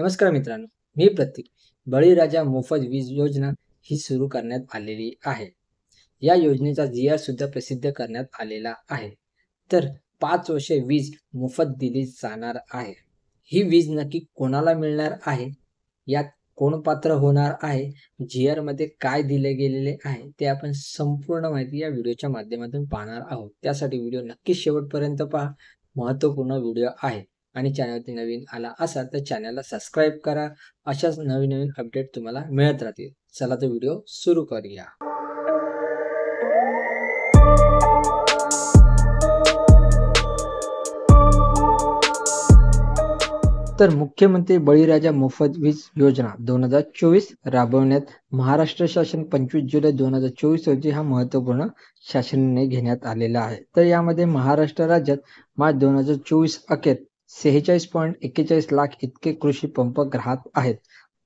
नमस्कार मित्रांनो मी प्रतीक बळीराजा मोफत वीज योजना ही सुरू करण्यात आलेली आहे या योजनेचा जी आर सुद्धा प्रसिद्ध करण्यात आलेला आहे तर पाच वर्षे वीज मोफत दिली जाणार आहे ही वीज नक्की कोणाला मिळणार आहे यात कोण पात्र होणार आहे जी आर मध्ये काय दिले गेलेले आहे ते आपण संपूर्ण माहिती या व्हिडिओच्या माध्यमातून पाहणार आहोत त्यासाठी व्हिडिओ नक्की शेवटपर्यंत पहा महत्वपूर्ण व्हिडिओ आहे आणि चॅनलवरती नवीन आला असाल तर चॅनलला सबस्क्राईब करा अशाच नवीन नवीन अपडेट तुम्हाला मिळत राहतील चला तो व्हिडिओ सुरू करूया तर मुख्यमंत्री बळीराजा मोफत वीज योजना दोन हजार चोवीस राबवण्यात महाराष्ट्र शासन पंचवीस जुलै दोन हजार चोवीस रोजी हा महत्वपूर्ण शासन घेण्यात आलेला आहे तर यामध्ये महाराष्ट्र राज्यात मार्च दोन हजार चोवीस अखेर सेहेचाळीस पॉईंट एक्केचाळीस लाख इतके कृषी पंप ग्राहक आहेत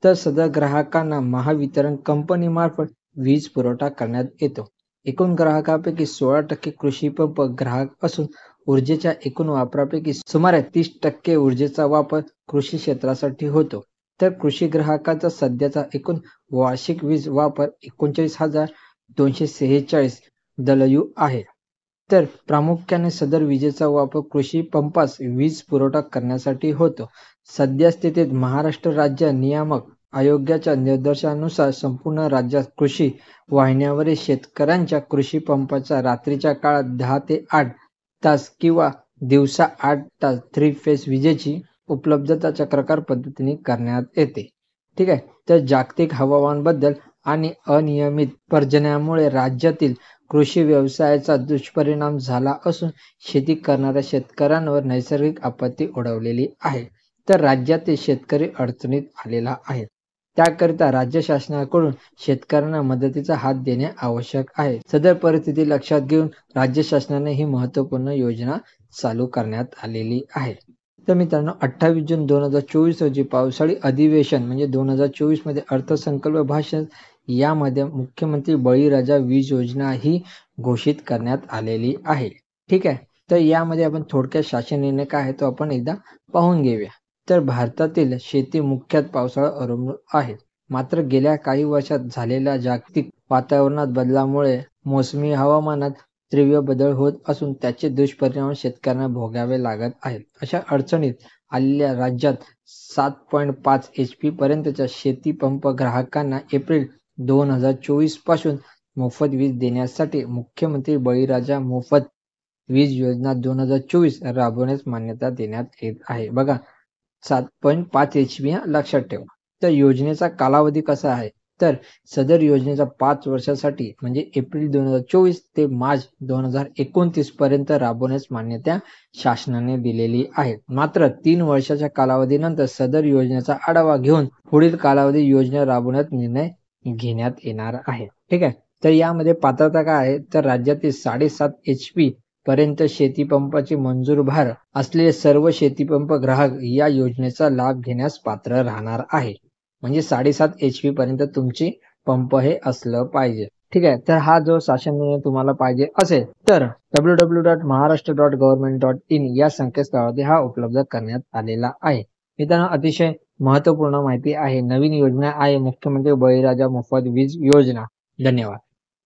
तर सदर ग्राहकांना महावितरण कंपनीमार्फत वीज पुरवठा करण्यात येतो एकूण ग्राहकापैकी सोळा टक्के कृषी पंप ग्राहक असून ऊर्जेच्या एकूण वापरापैकी सुमारे तीस टक्के ऊर्जेचा वापर कृषी क्षेत्रासाठी होतो तर कृषी ग्राहकाचा सध्याचा एकूण वार्षिक वीज वापर एकोणचाळीस हजार दोनशे सेहेचाळीस दलयू आहे तर प्रामुख्याने सदर विजेचा वापर कृषी पंपास वीज पुरवठा करण्यासाठी होतो स्थितीत महाराष्ट्र राज्य नियामक आयोगाच्या निर्देशानुसार संपूर्ण राज्यात कृषी वाहिन्यावरील शेतकऱ्यांच्या कृषी पंपाचा रात्रीच्या काळात दहा ते आठ तास किंवा दिवसा आठ तास थ्री फेस विजेची उपलब्धता चक्रकार पद्धतीने करण्यात येते ठीक आहे तर जागतिक हवामान बद्दल आणि अनियमित पर्जन्यामुळे राज्यातील कृषी व्यवसायाचा दुष्परिणाम झाला असून शेती करणाऱ्या शेतकऱ्यांवर नैसर्गिक आपत्ती ओढवलेली आहे तर राज्यातील शेतकरी अडचणीत आलेला आहे त्याकरिता राज्य शासनाकडून शेतकऱ्यांना मदतीचा हात देणे आवश्यक आहे सदर परिस्थिती लक्षात घेऊन राज्य शासनाने ही महत्वपूर्ण योजना चालू करण्यात आलेली आहे तर मित्रांनो अठ्ठावीस जून दोन हजार चोवीस रोजी पावसाळी अधिवेशन म्हणजे दोन हजार मध्ये अर्थसंकल्प भाषण यामध्ये मुख्यमंत्री बळीराजा वीज योजना ही घोषित करण्यात आलेली आहे ठीक आहे तर यामध्ये आपण थोडक्यात शासन निर्णय काय आहे तो आपण एकदा पाहून घेऊया तर भारतातील शेती मुख्यात पावसाळा अवलंबून आहे मात्र गेल्या काही वर्षात झालेल्या जागतिक वातावरणात बदलामुळे मोसमी हवामानात तीव्र बदल होत असून त्याचे दुष्परिणाम शेतकऱ्यांना भोगावे लागत आहेत अशा अडचणीत आलेल्या राज्यात सात पॉईंट पाच एच पी पर्यंतच्या शेती पंप ग्राहकांना एप्रिल दोन हजार चोवीस पासून मोफत वीज देण्यासाठी मुख्यमंत्री बळीराजा मोफत वीज योजना दोन हजार चोवीस राबवण्यास मान्यता देण्यात येत आहे बघा सात पॉईंट पाच एच पी लक्षात ठेवा त्या योजनेचा कालावधी कसा आहे तर सदर योजनेचा पाच वर्षासाठी म्हणजे एप्रिल दोन हजार चोवीस ते मार्च दोन हजार एकोणतीस पर्यंत राबवण्यास मान्यता शासनाने दिलेली आहे मात्र तीन वर्षाच्या कालावधीनंतर सदर योजनेचा आढावा घेऊन पुढील कालावधी योजना राबवण्यात निर्णय घेण्यात येणार आहे ठीक आहे तर यामध्ये पात्रता काय आहे तर राज्यातील साडेसात एच पी पर्यंत शेतीपंपाची मंजूर भार असलेले सर्व शेतीपंप ग्राहक या योजनेचा लाभ घेण्यास पात्र राहणार आहे म्हणजे साडेसात एच पी पर्यंत तुमची पंप हे असलं पाहिजे ठीक आहे तर हा जो शासन निर्णय तुम्हाला पाहिजे असेल तर W W dot Maharashtra dot government dot in या संकेतस्थळावरती हा उपलब्ध करण्यात आलेला आहे मित्रांनो अतिशय महत्वपूर्ण माहिती आहे नवीन योजना आहे मुख्यमंत्री बळीराजा मोफत वीज योजना धन्यवाद